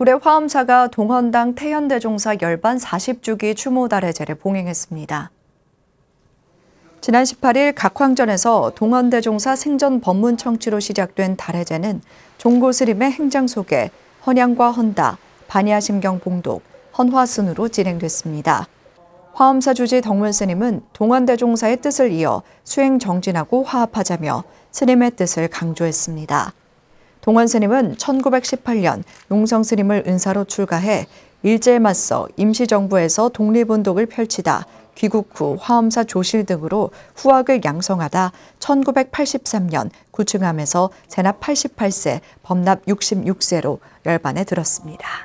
구례 화엄사가 동헌당 태현대종사 열반 40주기 추모달해제를 봉행했습니다. 지난 18일 각황전에서 동헌대종사 생전 법문 청취로 시작된 달해제는 종고스림의 행장 소개, 헌양과 헌다, 반야심경 봉독, 헌화 순으로 진행됐습니다. 화엄사 주지 덕문 스님은 동헌대종사의 뜻을 이어 수행 정진하고 화합하자며 스님의 뜻을 강조했습니다. 동원스님은 1918년 용성스님을 은사로 출가해 일제에 맞서 임시정부에서 독립운동을 펼치다 귀국 후 화엄사 조실 등으로 후학을 양성하다 1983년 구층암에서 재납 88세, 범납 66세로 열반에 들었습니다.